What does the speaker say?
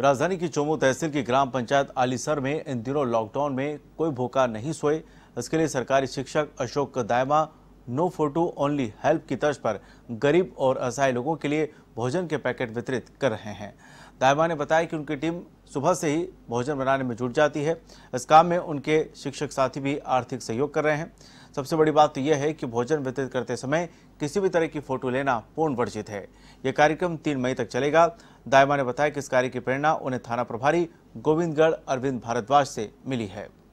राजधानी की चोमू तहसील की ग्राम पंचायत आलीसर में इन दिनों लॉकडाउन में कोई भूखा नहीं सोए इसके लिए सरकारी शिक्षक Ashok Dayma no photo only help की तर्ज पर गरीब और असहाय लोगों के लिए भोजन के पैकेट वितरित कर रहे हैं दायमा ने बताया कि उनकी टीम सुबह से ही भोजन बनाने में जुट जाती है इस काम में उनके शिक्षक साथी भी आर्थिक सहयोग कर रहे हैं सबसे बड़ी बात तो यह है कि भोजन वितरित करते समय किसी भी तरह की फोटो लेना पूर्ण वर्जित है यह कार्यक्रम तीन मई तक चलेगा दायमा ने बताया कि इस कार्य की प्रेरणा उन्हें थाना प्रभारी गोविंदगढ़ अरविंद भारद्वाज से मिली है